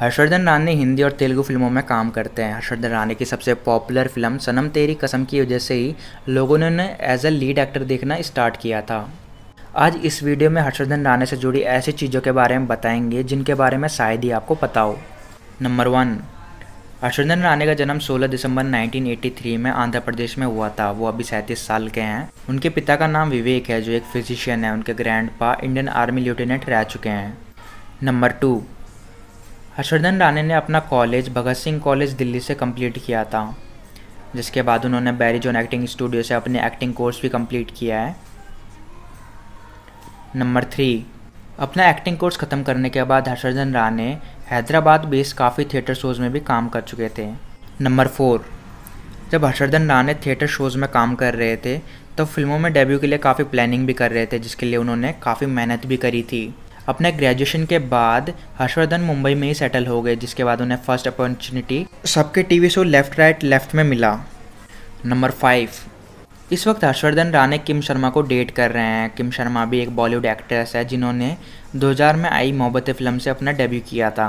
हर्षवर्धन रानी हिंदी और तेलुगु फिल्मों में काम करते हैं हर्षवर्धन राणे की सबसे पॉपुलर फिल्म सनम तेरी कसम की वजह से ही लोगों ने उन्हें एज अ लीड एक्टर देखना स्टार्ट किया था आज इस वीडियो में हर्षवर्धन राणे से जुड़ी ऐसी चीज़ों के बारे में बताएंगे जिनके बारे में शायद ही आपको पता हो नंबर वन हर्षवर्धन राणे का जन्म 16 दिसंबर 1983 में आंध्र प्रदेश में हुआ था वो अभी सैंतीस साल के हैं उनके पिता का नाम विवेक है जो एक फिजिशियन है उनके ग्रैंडपा इंडियन आर्मी लेफ्टिनेंट रह चुके हैं नंबर टू हर्षवर्धन राणे ने अपना कॉलेज भगत सिंह कॉलेज दिल्ली से कंप्लीट किया था जिसके बाद उन्होंने बैरी जॉन एक्टिंग स्टूडियो से अपने एक्टिंग कोर्स भी कंप्लीट किया है नंबर थ्री अपना एक्टिंग कोर्स ख़त्म करने के बाद हर्षवर्धन राणे हैदराबाद बेस काफ़ी थिएटर शोज़ में भी काम कर चुके थे नंबर फोर जब हर्षवर्धन राणे थिएटर शोज़ में काम कर रहे थे तो फिल्मों में डेब्यू के लिए काफ़ी प्लानिंग भी कर रहे थे जिसके लिए उन्होंने काफ़ी मेहनत भी करी थी अपने ग्रेजुएशन के बाद हर्षवर्धन मुंबई में ही सेटल हो गए जिसके बाद उन्हें फर्स्ट अपॉर्चुनिटी सबके TV show left right left में मिला नंबर फाइव इस वक्त हर्षवर्धन राणे किम शर्मा को डेट कर रहे हैं किम शर्मा भी एक बॉलीवुड एक्ट्रेस है जिन्होंने 2000 में आई मोहब्बत फिल्म से अपना डेब्यू किया था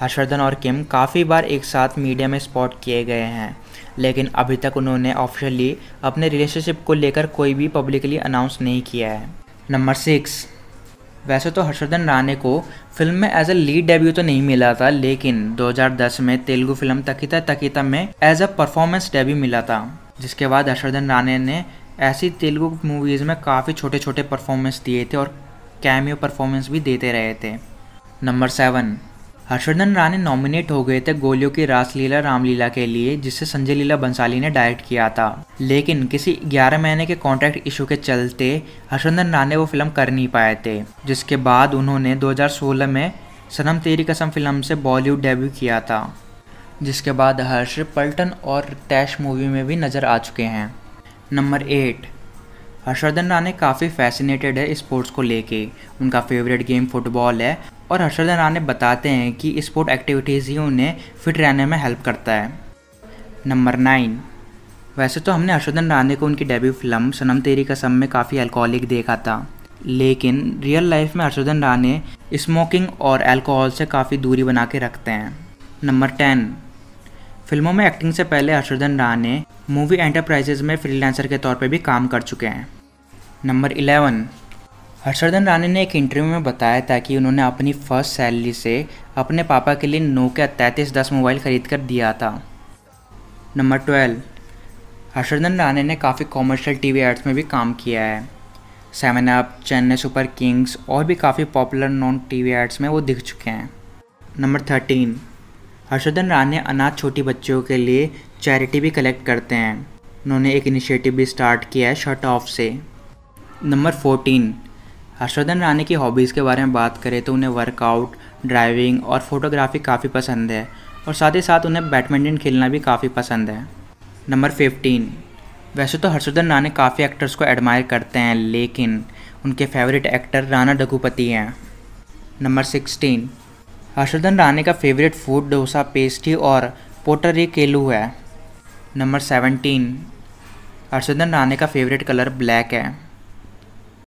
हर्षवर्धन और किम काफ़ी बार एक साथ मीडिया में स्पॉट किए गए हैं लेकिन अभी तक उन्होंने ऑफिशियली अपने रिलेशनशिप को लेकर कोई भी पब्लिकली अनाउंस नहीं किया है नंबर सिक्स वैसे तो हर्षवर्धन राणे को फिल्म में एज अ लीड डेब्यू तो नहीं मिला था लेकिन 2010 में तेलुगु फिल्म तकिता तकिता में एज अ परफॉर्मेंस डेब्यू मिला था जिसके बाद हर्षवर्धन राणे ने ऐसी तेलुगु मूवीज़ में काफ़ी छोटे छोटे परफॉर्मेंस दिए थे और कैमियो परफॉर्मेंस भी देते रहे थे number seven Harshvardhan Rane nominate हो गए थे गोलियों की रासलीला रामलीला के लिए जिसे संजय लीला बंसाली ने डायरेक्ट किया था लेकिन किसी 11 महीने के कॉन्ट्रैक्ट इशू के चलते हर्षवर्धन राणे वो फिल्म कर नहीं पाए थे जिसके बाद उन्होंने 2016 में सनम तेरी कसम फिल्म से बॉलीवुड डेब्यू किया था जिसके बाद हर्ष पल्टन और टैश मूवी में भी नज़र आ चुके हैं नंबर एट हर्षवर्धन राणे काफ़ी फैसिनेटेड है स्पोर्ट्स को लेके उनका फेवरेट गेम फुटबॉल है और हर्षवर्धन राणे बताते हैं कि स्पोर्ट एक्टिविटीज़ ही उन्हें फिट रहने में हेल्प करता है नंबर नाइन वैसे तो हमने हर्षवर्धन राणे को उनकी डेब्यू फिल्म सनम तेरी कसम में काफ़ी अल्कोहलिक देखा था लेकिन रियल लाइफ में हर्षवर्धन राणे स्मोकिंग और अल्कोहल से काफ़ी दूरी बना के रखते हैं नंबर टेन फिल्मों में एक्टिंग से पहले हर्षवर्धन राणे मूवी एंटरप्राइजेज में फ्रीलांसर के तौर पर भी काम कर चुके हैं नंबर इलेवन हर्षवर्धन रानी ने एक इंटरव्यू में बताया था कि उन्होंने अपनी फर्स्ट सैलरी से अपने पापा के लिए नोकिया तैंतीस दस मोबाइल खरीद कर दिया था नंबर ट्वेल्व हर्षवर्धन रानी ने काफ़ी कॉमर्शियल वी एड्स में भी काम किया है Seven Up Chennai Super Kings और भी काफ़ी पॉपुलर नॉन वी एड्स में वो दिख चुके हैं नंबर थर्टीन हर्षवर्धन रानी अनाथ छोटी बच्चों के लिए चैरिटी भी कलेक्ट करते हैं उन्होंने एक इनिशिएटिव भी स्टार्ट किया है शर्ट ऑफ से नंबर फोर्टीन हर्षवर्धन रानी की हॉबीज़ के बारे में बात करें तो उन्हें वर्कआउट ड्राइविंग और फोटोग्राफी काफ़ी पसंद है और साथ ही साथ उन्हें बैडमिंटन खेलना भी काफ़ी पसंद है नंबर फिफ्टीन वैसे तो हर्षवर्धन राणे काफ़ी एक्टर्स को एडमायर करते हैं लेकिन उनके फेवरेट एक्टर राना डघुपति हैं नंबर सिक्सटीन हर्षवर्धन राणे का फेवरेट फूड डोसा पेस्ट्री और पोटरी केलू है नंबर सेवनटीन हर्षवर्धन राणे का फेवरेट कलर ब्लैक है